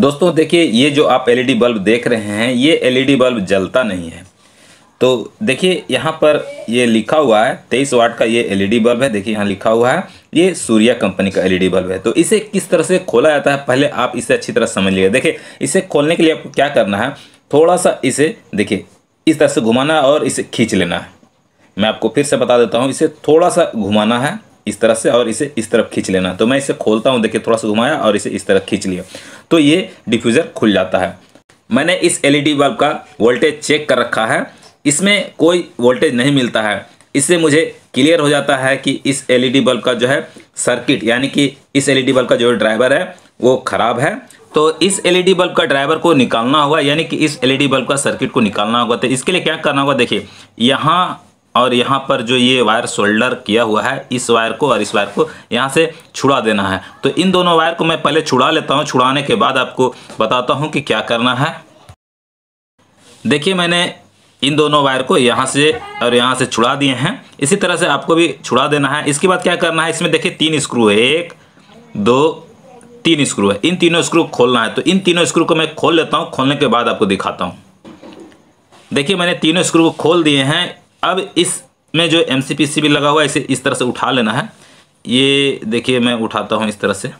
दोस्तों देखिए ये जो आप एलईडी बल्ब देख रहे हैं ये एलईडी बल्ब जलता नहीं है तो देखिए यहाँ पर ये लिखा हुआ है तेईस वाट का ये एलईडी बल्ब है देखिए यहाँ लिखा हुआ है ये सूर्या कंपनी का एलईडी बल्ब है तो इसे किस तरह से खोला जाता है पहले आप इसे अच्छी तरह समझ लीजिए देखिए इसे खोलने के लिए आपको क्या करना है थोड़ा सा इसे देखिए इस तरह से घुमाना है और इसे खींच लेना है मैं आपको फिर से बता देता हूँ इसे थोड़ा सा घुमाना है इस तरह से और इसे इस तरफ खींच लेना तो मैं इसे खोलता हूँ देखिए थोड़ा सा घुमाया और इसे इस तरफ खींच लिया तो ये डिफ्यूज़र खुल जाता है मैंने इस एल बल्ब e का वोल्टेज चेक कर रखा है इसमें कोई वोल्टेज नहीं मिलता है इससे मुझे क्लियर हो जाता है कि इस एल बल्ब e का जो है सर्किट यानी कि इस एल बल्ब e का जो ड्राइवर है वो ख़राब है तो इस एल बल्ब का ड्राइवर को निकालना होगा यानी कि इस एल बल्ब का सर्किट को निकालना होगा तो इसके लिए क्या करना होगा देखिए यहाँ और यहाँ पर जो ये वायर सोल्डर किया हुआ है इस वायर को और इस वायर को यहाँ से छुड़ा देना है तो इन दोनों वायर को मैं पहले छुड़ा लेता हूँ छुड़ाने के बाद आपको बताता हूँ कि क्या करना है देखिए मैंने इन दोनों वायर को यहाँ से और यहाँ से छुड़ा दिए हैं इसी तरह से आपको भी छुड़ा देना है इसके बाद क्या करना है इसमें देखिए तीन स्क्रू है एक दो तीन स्क्रू है इन तीनों स्क्रू खोलना है तो इन तीनों स्क्रू को मैं खोल लेता हूँ खोलने के बाद आपको दिखाता हूँ देखिए मैंने तीनों स्क्रू खोल दिए हैं अब में जो एम सी लगा हुआ है इसे इस तरह से उठा लेना है ये देखिए मैं उठाता हूँ इस तरह से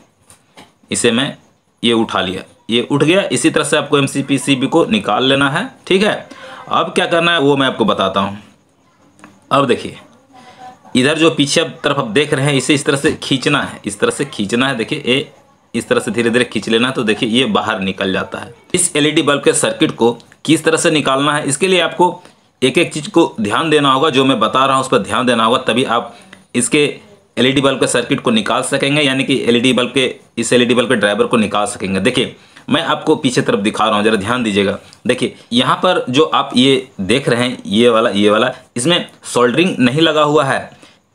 इसे मैं ये उठा लिया ये उठ गया इसी तरह से आपको एम सी को निकाल लेना है ठीक है अब क्या करना है वो मैं आपको बताता हूँ अब देखिए इधर जो पीछे तरफ आप देख रहे हैं इसे इस तरह से खींचना है इस तरह से खींचना है देखिए ये इस तरह से धीरे धीरे खींच लेना तो देखिए ये बाहर निकल जाता है इस एलईडी e बल्ब के सर्किट को किस तरह से निकालना है इसके लिए आपको एक एक चीज़ को ध्यान देना होगा जो मैं बता रहा हूँ उस पर ध्यान देना होगा तभी आप इसके एलईडी बल्ब e के सर्किट को निकाल सकेंगे यानी कि एलईडी बल्ब e के इस एलईडी बल्ब e के ड्राइवर को निकाल सकेंगे देखिए मैं आपको पीछे तरफ दिखा रहा हूँ जरा ध्यान दीजिएगा देखिए यहाँ पर जो आप ये देख रहे हैं ये वाला ये वाला इसमें सोल्डरिंग नहीं लगा हुआ है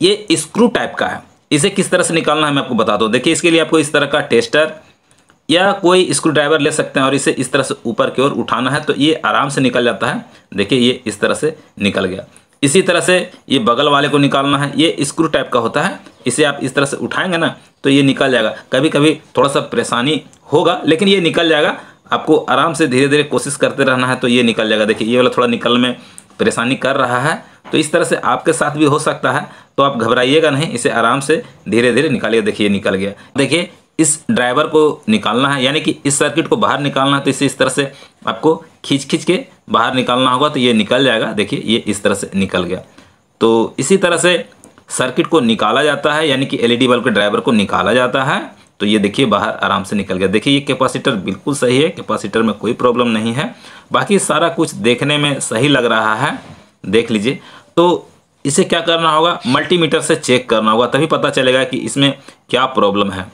ये स्क्रू टाइप का है इसे किस तरह से निकालना है मैं आपको बता दूँ देखिए इसके लिए आपको इस तरह का टेस्टर या कोई स्क्रू ड्राइवर ले सकते हैं और इसे इस तरह से ऊपर की ओर उठाना है तो ये आराम से निकल जाता है देखिए ये इस तरह से निकल गया इसी तरह से ये बगल वाले को निकालना है ये स्क्रू टाइप का होता है इसे आप इस तरह से उठाएंगे ना तो ये निकल जाएगा कभी कभी थोड़ा सा परेशानी होगा लेकिन ये निकल जाएगा आपको आराम से धीरे धीरे कोशिश करते रहना है तो ये निकल जाएगा देखिए ये वाला थोड़ा निकल में परेशानी कर रहा है तो इस तरह से आपके साथ भी हो सकता है तो आप घबराइएगा नहीं इसे आराम से धीरे धीरे निकालिए देखिए निकल गया देखिए इस ड्राइवर को निकालना है यानी कि इस सर्किट को बाहर निकालना है तो इसे इस तरह से आपको खींच खींच के बाहर निकालना होगा तो ये निकल जाएगा देखिए ये इस तरह से निकल गया तो इसी तरह से सर्किट को निकाला जाता है यानी कि एलईडी बल्ब e के ड्राइवर को निकाला जाता है तो ये देखिए बाहर आराम से निकल गया देखिए ये कैपेसिटर बिल्कुल सही है कैपेसिटर में कोई प्रॉब्लम नहीं है बाकी सारा कुछ देखने में सही लग रहा है देख लीजिए तो इसे क्या करना होगा मल्टीमीटर से चेक करना होगा तभी पता चलेगा कि इसमें क्या प्रॉब्लम है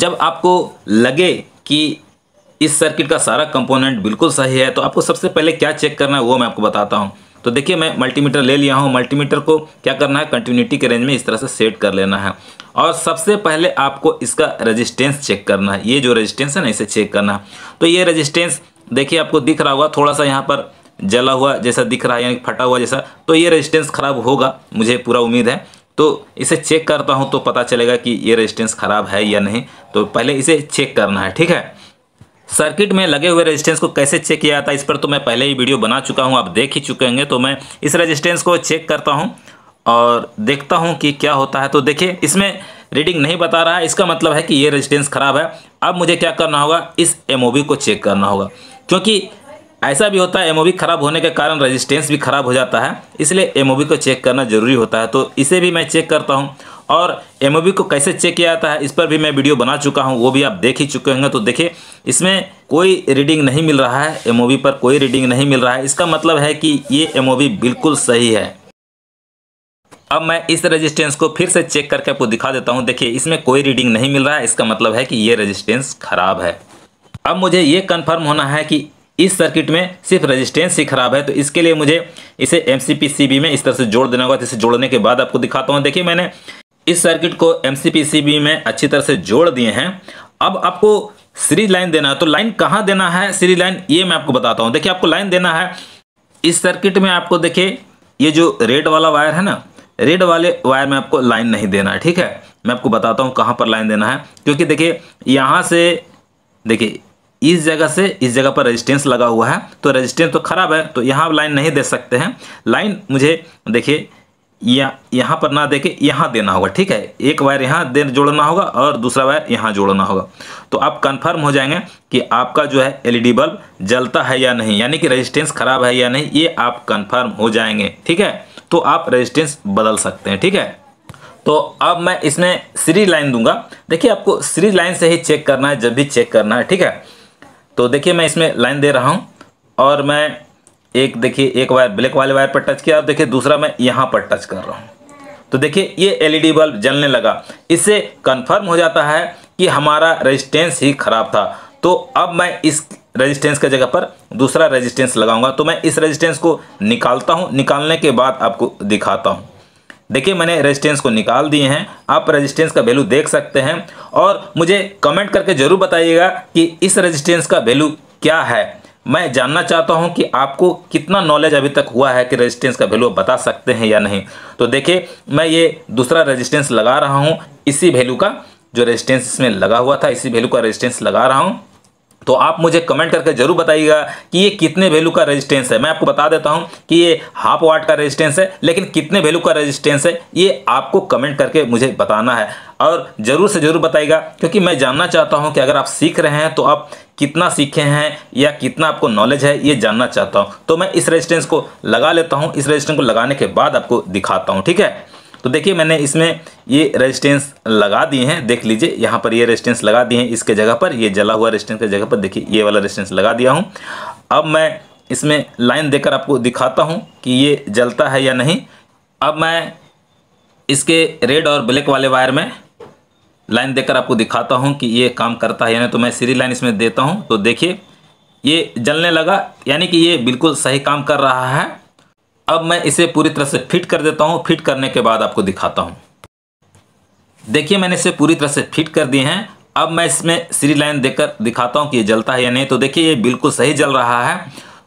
जब आपको लगे कि इस सर्किट का सारा कंपोनेंट बिल्कुल सही है तो आपको सबसे पहले क्या चेक करना है वो मैं आपको बताता हूँ तो देखिए मैं मल्टीमीटर ले लिया हूँ मल्टीमीटर को क्या करना है कंटिन्यूटी के रेंज में इस तरह से सेट कर लेना है और सबसे पहले आपको इसका रेजिस्टेंस चेक करना है ये जो रेजिस्टेंस है ना इसे चेक करना है तो ये रेजिस्टेंस देखिए आपको दिख रहा होगा थोड़ा सा यहाँ पर जला हुआ जैसा दिख रहा है यानी फटा हुआ जैसा तो ये रेजिस्टेंस ख़राब होगा मुझे पूरा उम्मीद है तो इसे चेक करता हूँ तो पता चलेगा कि ये रेजिस्टेंस ख़राब है या नहीं तो पहले इसे चेक करना है ठीक है सर्किट में लगे हुए रेजिस्टेंस को कैसे चेक किया जाता है इस पर तो मैं पहले ही वीडियो बना चुका हूँ आप देख ही चुके होंगे तो मैं इस रेजिस्टेंस को चेक करता हूँ और देखता हूँ कि क्या होता है तो देखिए इसमें रीडिंग नहीं बता रहा है इसका मतलब है कि ये रेजिस्टेंस ख़राब है अब मुझे क्या करना होगा इस एम को चेक करना होगा क्योंकि ऐसा भी होता है एमओबी ख़राब होने के कारण रेजिस्टेंस भी ख़राब हो जाता है इसलिए एमओबी को चेक करना ज़रूरी होता है तो इसे भी मैं चेक करता हूँ और एम को कैसे चेक किया जाता है इस पर भी मैं वीडियो बना चुका हूँ वो भी आप देख ही चुके होंगे तो देखिए इसमें कोई रीडिंग नहीं मिल रहा है एम पर कोई रीडिंग नहीं मिल रहा है इसका मतलब है कि ये एम बिल्कुल सही है अब मैं इस रेजिस्टेंस को फिर से चेक करके आपको दिखा देता हूँ देखिए इसमें कोई रीडिंग नहीं मिल रहा है इसका मतलब है कि ये रजिस्टेंस ख़राब है अब मुझे ये कन्फर्म होना है कि इस सर्किट में सिर्फ रेजिस्टेंस ही खराब है तो इसके लिए मुझे इसे एम सी में इस तरह से जोड़ देना होगा इसे जोड़ने के बाद आपको दिखाता हूँ देखिए मैंने इस सर्किट को एम में अच्छी तरह से जोड़ दिए हैं अब आपको सीरीज लाइन देना है तो लाइन कहाँ देना है सीरीज लाइन ये मैं आपको बताता हूँ देखिए आपको लाइन देना है इस सर्किट में आपको देखिए ये जो रेड वाला वायर है ना रेड वाले वायर में आपको लाइन नहीं देना है ठीक है मैं आपको बताता हूँ कहाँ पर लाइन देना है क्योंकि देखिए यहाँ से देखिए इस जगह से इस जगह पर रेजिस्टेंस लगा हुआ है तो रेजिस्टेंस तो ख़राब है तो यहाँ लाइन नहीं दे सकते हैं लाइन मुझे देखिए या यहाँ पर ना देके के यहाँ देना होगा ठीक है एक वायर यहाँ दे जोड़ना होगा और दूसरा वायर यहाँ जोड़ना होगा तो आप कंफर्म हो जाएंगे कि आपका जो है एलईडी बल्ब जलता है या नहीं यानी कि रेजिस्टेंस ख़राब है या नहीं ये आप कंफर्म हो जाएंगे ठीक है तो आप रेजिस्टेंस बदल सकते हैं ठीक है तो अब मैं इसमें सीरीज लाइन दूंगा देखिए आपको सीरीज लाइन से ही चेक करना है जब भी चेक करना है ठीक है तो देखिए मैं इसमें लाइन दे रहा हूँ और मैं एक देखिए एक वायर ब्लैक वाले वायर पर टच किया और देखिए दूसरा मैं यहाँ पर टच कर रहा हूँ तो देखिए ये एलईडी बल्ब जलने लगा इससे कंफर्म हो जाता है कि हमारा रेजिस्टेंस ही ख़राब था तो अब मैं इस रेजिस्टेंस के जगह पर दूसरा रेजिस्टेंस लगाऊंगा तो मैं इस रेजिस्टेंस को निकालता हूँ निकालने के बाद आपको दिखाता हूँ देखिए मैंने रेजिस्टेंस को निकाल दिए हैं आप रेजिस्टेंस का वैल्यू देख सकते हैं और मुझे कमेंट करके ज़रूर बताइएगा कि इस रेजिस्टेंस का वैल्यू क्या है मैं जानना चाहता हूं कि आपको कितना नॉलेज अभी तक हुआ है कि रेजिस्टेंस का वैल्यू बता सकते हैं या नहीं तो देखिए मैं ये दूसरा रेजिस्टेंस लगा रहा हूँ इसी वैल्यू का जो रेजिस्टेंस इसमें लगा हुआ था इसी वैल्यू का रेजिस्टेंस लगा रहा हूँ तो आप मुझे कमेंट करके जरूर बताइएगा कि ये कितने वैल्यू का रेजिस्टेंस है मैं आपको बता देता हूँ कि ये हाफ वाट का रेजिस्टेंस है लेकिन कितने वैल्यू का रेजिस्टेंस है ये आपको कमेंट करके मुझे बताना है और ज़रूर से ज़रूर बताइएगा क्योंकि मैं जानना चाहता हूँ कि अगर आप सीख रहे हैं तो आप कितना सीखे हैं या कितना आपको नॉलेज है ये जानना चाहता हूँ तो मैं इस रजिस्टेंस को लगा लेता हूँ इस रजिस्टेंस को लगाने के बाद आपको दिखाता हूँ ठीक है तो देखिए मैंने इसमें ये रेजिस्टेंस लगा दिए हैं देख लीजिए यहाँ पर ये रेजिस्टेंस लगा दिए हैं इसके जगह पर ये जला हुआ रेजिस्टेंस के जगह पर देखिए ये वाला रेजिस्टेंस लगा दिया हूँ अब मैं इसमें लाइन देकर आपको दिखाता हूँ कि ये जलता है या नहीं अब मैं इसके रेड और ब्लैक वाले वायर में लाइन देकर आपको दिखाता हूँ कि ये काम करता है यानी तो मैं सीरी लाइन इसमें देता हूँ तो देखिए ये जलने लगा यानी कि ये बिल्कुल सही काम कर रहा है अब मैं इसे पूरी तरह से फिट कर देता हूँ फिट करने के बाद आपको दिखाता हूँ देखिए मैंने इसे पूरी तरह से फिट कर दिए हैं अब मैं इसमें सीरी लाइन देकर दिखाता हूँ कि ये जलता है या नहीं तो देखिए ये बिल्कुल सही जल रहा है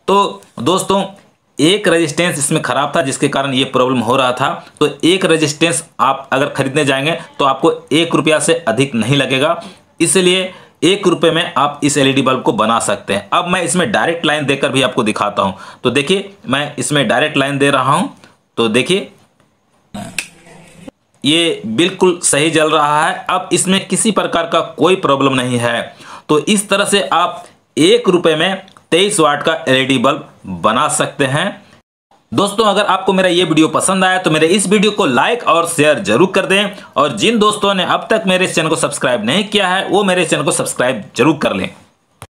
तो दोस्तों एक रेजिस्टेंस इसमें ख़राब था जिसके कारण ये प्रॉब्लम हो रहा था तो एक रेजिस्टेंस आप अगर ख़रीदने जाएंगे तो आपको एक रुपया से अधिक नहीं लगेगा इसलिए एक रुपए में आप इस एलईडी बल्ब को बना सकते हैं अब मैं इसमें डायरेक्ट लाइन देकर भी आपको दिखाता हूं तो देखिए मैं इसमें डायरेक्ट लाइन दे रहा हूं तो देखिए ये बिल्कुल सही जल रहा है अब इसमें किसी प्रकार का कोई प्रॉब्लम नहीं है तो इस तरह से आप एक रुपए में तेईस वाट का एलईडी बल्ब बना सकते हैं दोस्तों अगर आपको मेरा ये वीडियो पसंद आया तो मेरे इस वीडियो को लाइक और शेयर जरूर कर दें और जिन दोस्तों ने अब तक मेरे इस चैनल को सब्सक्राइब नहीं किया है वो मेरे चैनल को सब्सक्राइब जरूर कर लें